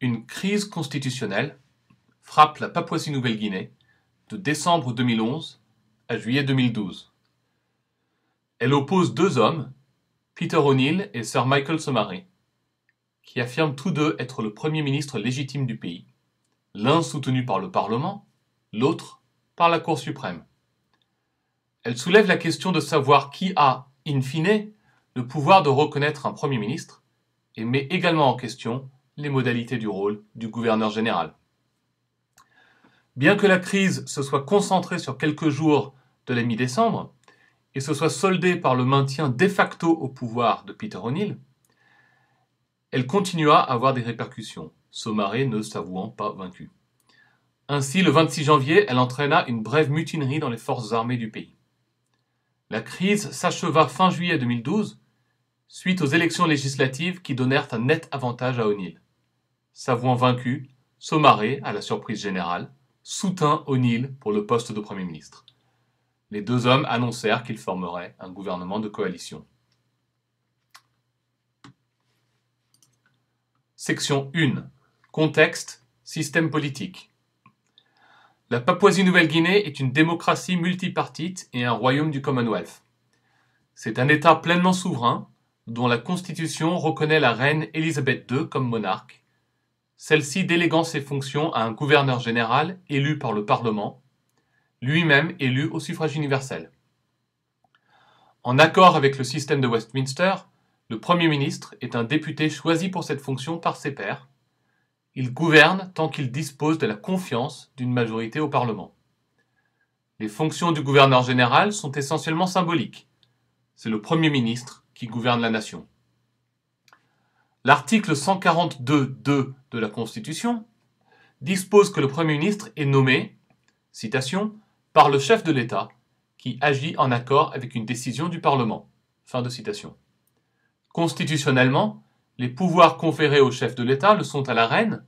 Une crise constitutionnelle frappe la Papouasie-Nouvelle-Guinée de décembre 2011 à juillet 2012. Elle oppose deux hommes, Peter O'Neill et Sir Michael Somare, qui affirment tous deux être le Premier ministre légitime du pays, l'un soutenu par le Parlement, l'autre par la Cour suprême. Elle soulève la question de savoir qui a, in fine, le pouvoir de reconnaître un Premier ministre et met également en question les modalités du rôle du gouverneur général. Bien que la crise se soit concentrée sur quelques jours de la mi-décembre et se soit soldée par le maintien de facto au pouvoir de Peter O'Neill, elle continua à avoir des répercussions, Somaré ne s'avouant pas vaincu. Ainsi, le 26 janvier, elle entraîna une brève mutinerie dans les forces armées du pays. La crise s'acheva fin juillet 2012, suite aux élections législatives qui donnèrent un net avantage à O'Neill s'avouant vaincu, Somaré, à la surprise générale, soutint O'Neill pour le poste de Premier ministre. Les deux hommes annoncèrent qu'ils formeraient un gouvernement de coalition. Section 1. Contexte, système politique. La Papouasie-Nouvelle-Guinée est une démocratie multipartite et un royaume du Commonwealth. C'est un État pleinement souverain dont la Constitution reconnaît la reine Élisabeth II comme monarque celle-ci déléguant ses fonctions à un gouverneur général élu par le Parlement, lui-même élu au suffrage universel. En accord avec le système de Westminster, le Premier ministre est un député choisi pour cette fonction par ses pairs. Il gouverne tant qu'il dispose de la confiance d'une majorité au Parlement. Les fonctions du gouverneur général sont essentiellement symboliques. C'est le Premier ministre qui gouverne la nation. L'article 142.2 de la Constitution dispose que le Premier ministre est nommé, par le chef de l'État, qui agit en accord avec une décision du Parlement. Constitutionnellement, les pouvoirs conférés au chef de l'État le sont à la reine,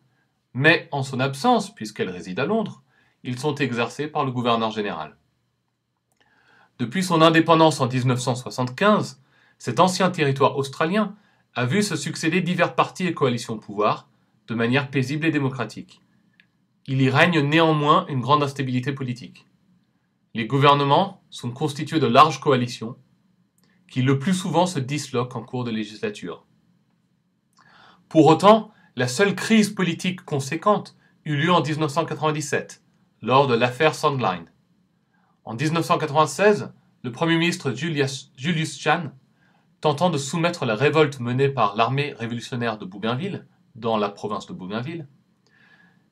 mais en son absence, puisqu'elle réside à Londres, ils sont exercés par le gouverneur général. Depuis son indépendance en 1975, cet ancien territoire australien a vu se succéder divers partis et coalitions au pouvoir, de manière paisible et démocratique. Il y règne néanmoins une grande instabilité politique. Les gouvernements sont constitués de larges coalitions, qui le plus souvent se disloquent en cours de législature. Pour autant, la seule crise politique conséquente eut lieu en 1997, lors de l'affaire Sandline. En 1996, le Premier ministre Julius, Chan tentant de soumettre la révolte menée par l'armée révolutionnaire de Bougainville, dans la province de Bougainville,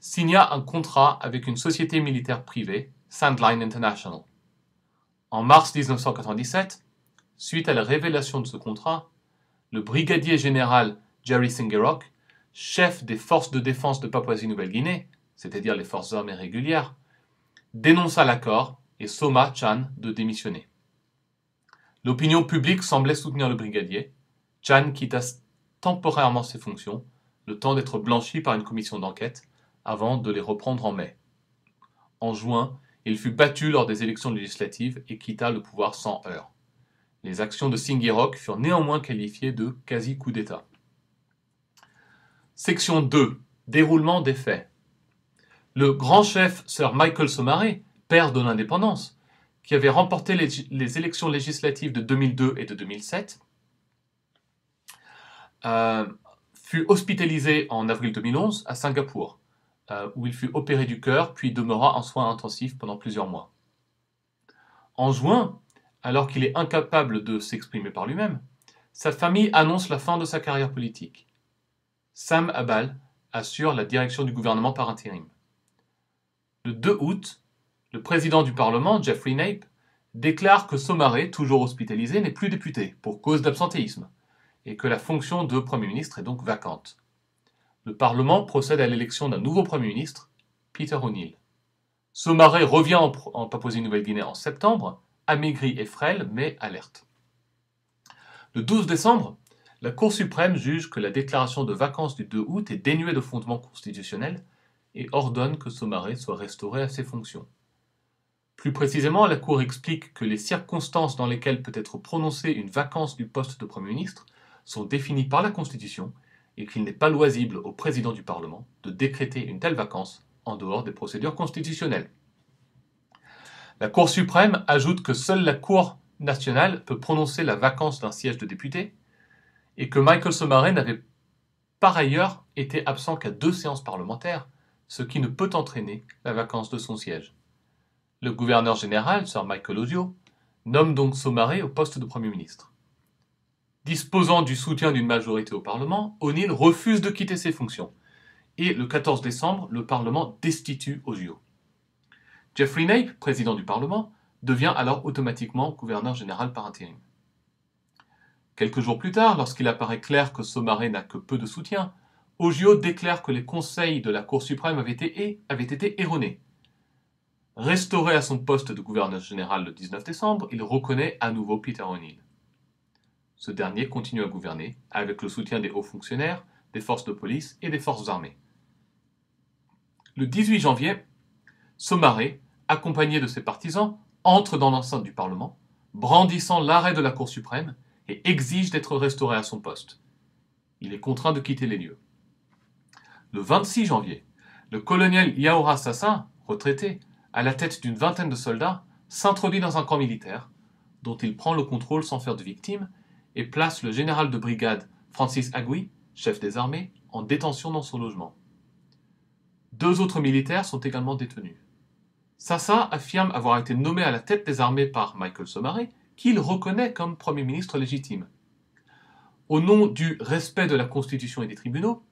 signa un contrat avec une société militaire privée, Sandline International. En mars 1997, suite à la révélation de ce contrat, le brigadier général Jerry Singerock, chef des forces de défense de Papouasie-Nouvelle-Guinée, c'est-à-dire les forces armées régulières, dénonça l'accord et somma Chan de démissionner. L'opinion publique semblait soutenir le brigadier. Chan quitta temporairement ses fonctions, le temps d'être blanchi par une commission d'enquête, avant de les reprendre en mai. En juin, il fut battu lors des élections législatives et quitta le pouvoir sans heurts. Les actions de Singirok furent néanmoins qualifiées de quasi-coup d'État. Section 2. Déroulement des faits. Le grand chef Sir Michael Somare, père de l'indépendance, qui avait remporté les, élections législatives de 2002 et de 2007, euh, fut hospitalisé en avril 2011 à Singapour, euh, où il fut opéré du cœur, puis demeura en soins intensifs pendant plusieurs mois. En juin, alors qu'il est incapable de s'exprimer par lui-même, sa famille annonce la fin de sa carrière politique. Sam Abal assure la direction du gouvernement par intérim. Le 2 août, le président du Parlement, Jeffrey Nape, déclare que Somaré, toujours hospitalisé, n'est plus député pour cause d'absentéisme et que la fonction de Premier ministre est donc vacante. Le Parlement procède à l'élection d'un nouveau Premier ministre, Peter O'Neill. Somaré revient en, Papouasie-Nouvelle-Guinée en septembre, amaigri et frêle, mais alerte. Le 12 décembre, la Cour suprême juge que la déclaration de vacances du 2 août est dénuée de fondement constitutionnel et ordonne que Somaré soit restauré à ses fonctions. Plus précisément, la Cour explique que les circonstances dans lesquelles peut être prononcée une vacance du poste de Premier ministre sont définies par la Constitution et qu'il n'est pas loisible au président du Parlement de décréter une telle vacance en dehors des procédures constitutionnelles. La Cour suprême ajoute que seule la Cour nationale peut prononcer la vacance d'un siège de député et que Michael Somare n'avait par ailleurs été absent qu'à deux séances parlementaires, ce qui ne peut entraîner la vacance de son siège. Le gouverneur général, Sir Michael Osio, nomme donc Somaré au poste de Premier ministre. Disposant du soutien d'une majorité au Parlement, O'Neill refuse de quitter ses fonctions. Et le 14 décembre, le Parlement destitue Osio. Jeffrey Nape, président du Parlement, devient alors automatiquement gouverneur général par intérim. Quelques jours plus tard, lorsqu'il apparaît clair que Somaré n'a que peu de soutien, Ogio déclare que les conseils de la Cour suprême avaient été erronés Restauré à son poste de gouverneur général le 19 décembre, il reconnaît à nouveau Peter O'Neill. Ce dernier continue à gouverner, avec le soutien des hauts fonctionnaires, des forces de police et des forces armées. Le 18 janvier, Somaré, accompagné de ses partisans, entre dans l'enceinte du Parlement, brandissant l'arrêt de la Cour suprême et exige d'être restauré à son poste. Il est contraint de quitter les lieux. Le 26 janvier, le colonel Yaoura Sassin, retraité, à la tête d'une vingtaine de soldats, s'introduit dans un camp militaire, dont il prend le contrôle sans faire de victime, et place le général de brigade Francis Agui, chef des armées, en détention dans son logement. Deux autres militaires sont également détenus. Sassa affirme avoir été nommé à la tête des armées par Michael Somare, qu'il reconnaît comme Premier ministre légitime. Au nom du respect de la Constitution et des tribunaux,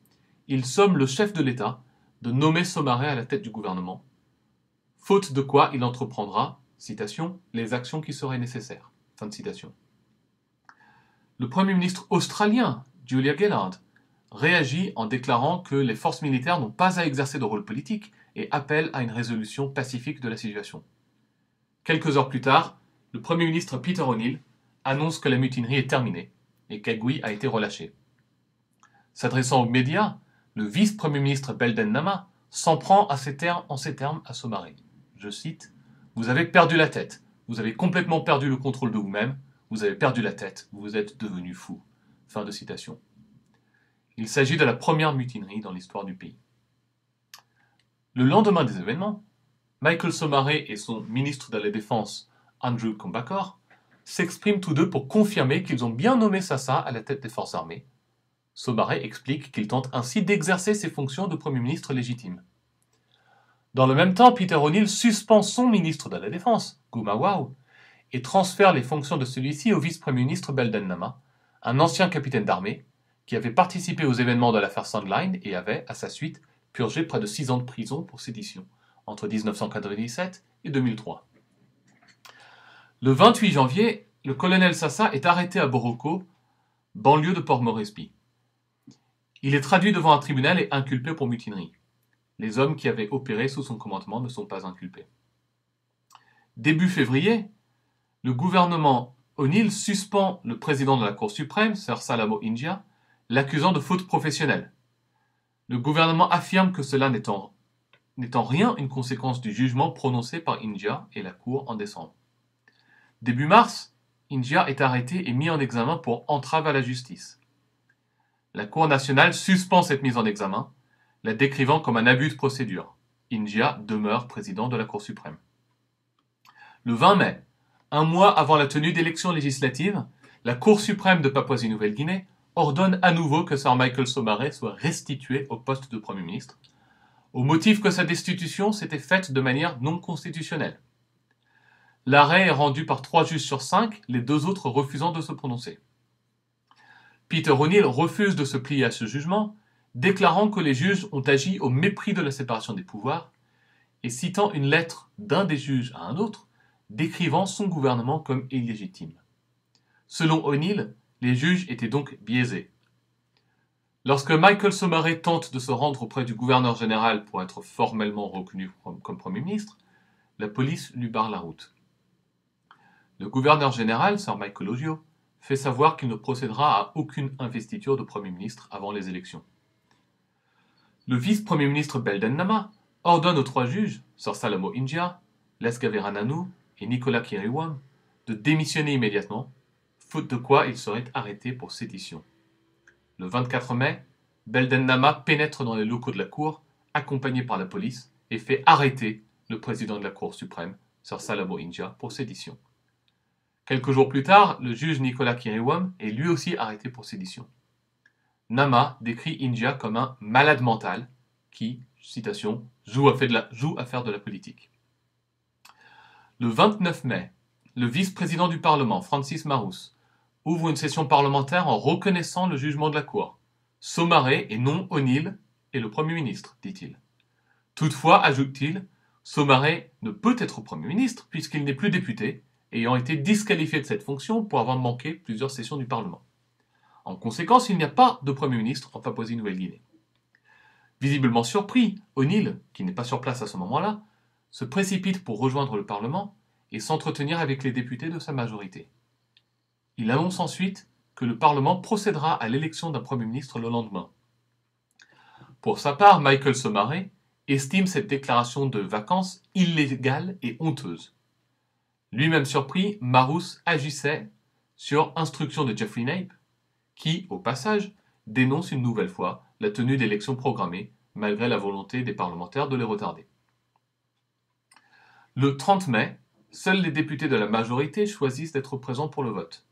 il somme le chef de l'État de nommer Somare à la tête du gouvernement, faute de quoi il entreprendra, citation, les actions qui seraient nécessaires. Fin de citation. Le Premier ministre australien, Julia Gillard, réagit en déclarant que les forces militaires n'ont pas à exercer de rôle politique et appelle à une résolution pacifique de la situation. Quelques heures plus tard, le Premier ministre Peter O'Neill annonce que la mutinerie est terminée et qu'Agui a été relâché. S'adressant aux médias, le vice-premier ministre Belden Nama s'en prend à termes, en ces termes à Somarine je cite, Vous avez perdu la tête, vous avez complètement perdu le contrôle de vous-même, vous avez perdu la tête, vous êtes devenu fou. Fin de citation. Il s'agit de la première mutinerie dans l'histoire du pays. Le lendemain des événements, Michael Somare et son ministre de la Défense, Andrew Combacor, s'expriment tous deux pour confirmer qu'ils ont bien nommé Sassa à la tête des forces armées. Somare explique qu'il tente ainsi d'exercer ses fonctions de Premier ministre légitime. Dans le même temps, Peter O'Neill suspend son ministre de la Défense, Gumawao, et transfère les fonctions de celui-ci au vice-premier ministre Belden Nama, un ancien capitaine d'armée qui avait participé aux événements de l'affaire Sandline et avait, à sa suite, purgé près de six ans de prison pour sédition entre 1997 et 2003. Le 28 janvier, le colonel Sassa est arrêté à Boroko, banlieue de Port-Moresby. Il est traduit devant un tribunal et inculpé pour mutinerie. Les hommes qui avaient opéré sous son commandement ne sont pas inculpés. Début février, le gouvernement O'Neill suspend le président de la Cour suprême, Sir Salamo India, l'accusant de faute professionnelle. Le gouvernement affirme que cela n'est en, rien une conséquence du jugement prononcé par India et la Cour en décembre. Début mars, India est arrêté et mis en examen pour entrave à la justice. La Cour nationale suspend cette mise en examen la décrivant comme un abus de procédure. India demeure président de la Cour suprême. Le 20 mai, un mois avant la tenue d'élections législatives, la Cour suprême de Papouasie-Nouvelle-Guinée ordonne à nouveau que Sir Michael Somare soit restitué au poste de Premier ministre, au motif que sa destitution s'était faite de manière non constitutionnelle. L'arrêt est rendu par trois juges sur cinq, les deux autres refusant de se prononcer. Peter O'Neill refuse de se plier à ce jugement déclarant que les juges ont agi au mépris de la séparation des pouvoirs et citant une lettre d'un des juges à un autre décrivant son gouvernement comme illégitime. Selon O'Neill, les juges étaient donc biaisés. Lorsque Michael Somare tente de se rendre auprès du gouverneur général pour être formellement reconnu comme Premier ministre, la police lui barre la route. Le gouverneur général, Sir Michael Ogio, fait savoir qu'il ne procédera à aucune investiture de Premier ministre avant les élections. Le vice-premier ministre Belden-Nama ordonne aux trois juges, Sir Salomo India, les et Nicolas Kiriwam, de démissionner immédiatement, faute de quoi ils seraient arrêtés pour sédition. Le 24 mai, Belden-Nama pénètre dans les locaux de la cour, accompagné par la police, et fait arrêter le président de la Cour suprême, Sir Salomo India, pour sédition. Quelques jours plus tard, le juge Nicolas Kiriwam est lui aussi arrêté pour sédition. Nama décrit India comme un malade mental qui, citation, joue à, faire de la politique. Le 29 mai, le vice-président du Parlement, Francis Marous, ouvre une session parlementaire en reconnaissant le jugement de la Cour. Somaré et non O'Neill est le Premier ministre, dit-il. Toutefois, ajoute-t-il, Somaré ne peut être Premier ministre puisqu'il n'est plus député, ayant été disqualifié de cette fonction pour avoir manqué plusieurs sessions du Parlement. En conséquence, il n'y a pas de Premier ministre en Papouasie-Nouvelle-Guinée. Visiblement surpris, O'Neill, qui n'est pas sur place à ce moment-là, se précipite pour rejoindre le Parlement et s'entretenir avec les députés de sa majorité. Il annonce ensuite que le Parlement procédera à l'élection d'un Premier ministre le lendemain. Pour sa part, Michael Somare estime cette déclaration de vacances illégale et honteuse. Lui-même surpris, Marous agissait, sur instruction de Jeffrey Nape, qui, au passage, dénonce une nouvelle fois la tenue d'élections programmées, malgré la volonté des parlementaires de les retarder. Le 30 mai, seuls les députés de la majorité choisissent d'être présents pour le vote.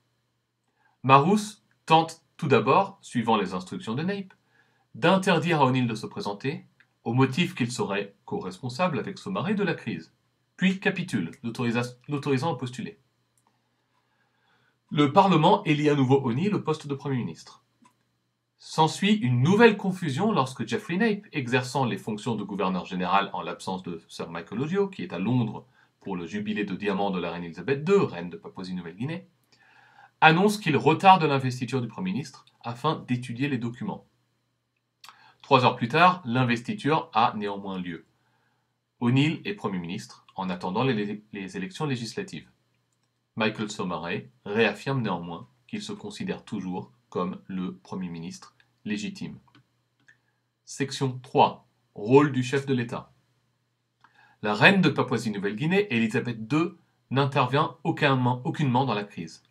Marousse tente tout d'abord, suivant les instructions de Nape, d'interdire à O'Neill de se présenter, au motif qu'il serait co-responsable avec son mari de la crise, puis capitule, l'autorisant à postuler. Le Parlement élit à nouveau O'Neill au poste de Premier ministre. S'ensuit une nouvelle confusion lorsque Jeffrey Nape, exerçant les fonctions de gouverneur général en l'absence de Sir Michael Ogio, qui est à Londres pour le jubilé de diamant de la reine Elisabeth II, reine de Papouasie-Nouvelle-Guinée, annonce qu'il retarde l'investiture du Premier ministre afin d'étudier les documents. Trois heures plus tard, l'investiture a néanmoins lieu. O'Neill est Premier ministre en attendant les élections législatives. Michael Somare réaffirme néanmoins qu'il se considère toujours comme le Premier ministre légitime. Section 3. Rôle du chef de l'État. La reine de Papouasie-Nouvelle-Guinée, Elisabeth II, n'intervient aucunement, aucunement dans la crise.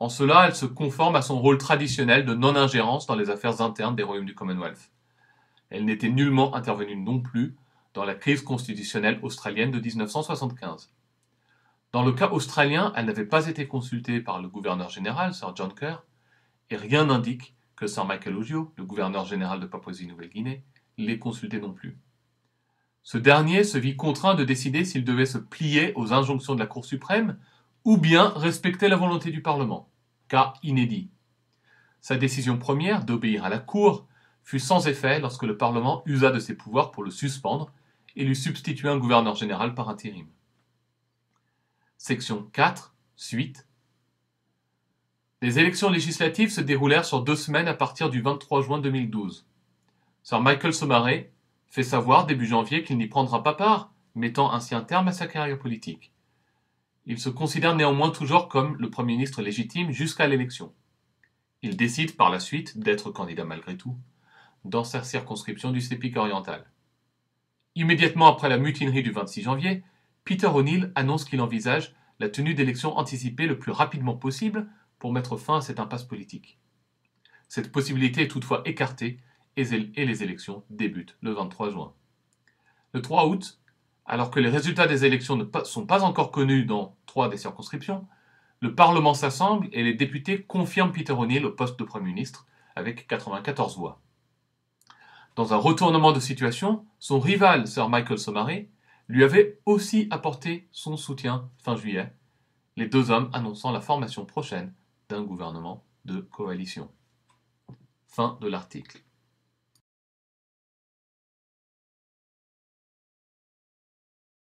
En cela, elle se conforme à son rôle traditionnel de non-ingérence dans les affaires internes des royaumes du Commonwealth. Elle n'était nullement intervenue non plus dans la crise constitutionnelle australienne de 1975. Dans le cas australien, elle n'avait pas été consultée par le gouverneur général, Sir John Kerr, et rien n'indique que Sir Michael Ogio, le gouverneur général de Papouasie-Nouvelle-Guinée, l'ait consultée non plus. Ce dernier se vit contraint de décider s'il devait se plier aux injonctions de la Cour suprême ou bien respecter la volonté du Parlement. Cas inédit. Sa décision première d'obéir à la Cour fut sans effet lorsque le Parlement usa de ses pouvoirs pour le suspendre et lui substituer un gouverneur général par intérim section 4, suite. Les élections législatives se déroulèrent sur deux semaines à partir du 23 juin 2012. Sir Michael Somare fait savoir début janvier qu'il n'y prendra pas part, mettant ainsi un terme à sa carrière politique. Il se considère néanmoins toujours comme le Premier ministre légitime jusqu'à l'élection. Il décide par la suite d'être candidat malgré tout dans sa circonscription du Sépic oriental. Immédiatement après la mutinerie du 26 janvier, Peter O'Neill annonce qu'il envisage la tenue d'élections anticipées le plus rapidement possible pour mettre fin à cette impasse politique. Cette possibilité est toutefois écartée et les élections débutent le 23 juin. Le 3 août, alors que les résultats des élections ne sont pas encore connus dans trois des circonscriptions, le Parlement s'assemble et les députés confirment Peter O'Neill au poste de Premier ministre avec 94 voix. Dans un retournement de situation, son rival, Sir Michael Somare, lui avait aussi apporté son soutien fin juillet, les deux hommes annonçant la formation prochaine d'un gouvernement de coalition. Fin de l'article.